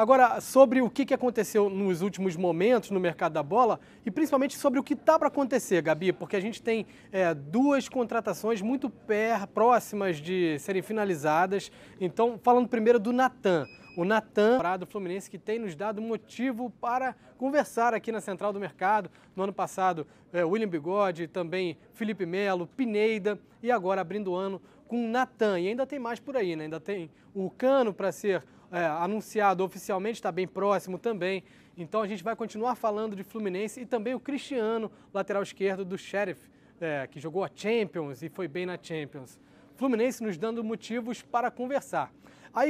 Agora, sobre o que aconteceu nos últimos momentos no mercado da bola e principalmente sobre o que está para acontecer, Gabi, porque a gente tem é, duas contratações muito próximas de serem finalizadas. Então, falando primeiro do Natan o Natan, do Fluminense, que tem nos dado motivo para conversar aqui na Central do Mercado. No ano passado, é, William Bigode, também Felipe Melo, Pineida e agora abrindo o ano com o Natan. E ainda tem mais por aí, né? Ainda tem o Cano para ser é, anunciado oficialmente, está bem próximo também. Então a gente vai continuar falando de Fluminense e também o Cristiano, lateral esquerdo do Sheriff, é, que jogou a Champions e foi bem na Champions. Fluminense nos dando motivos para conversar. Aí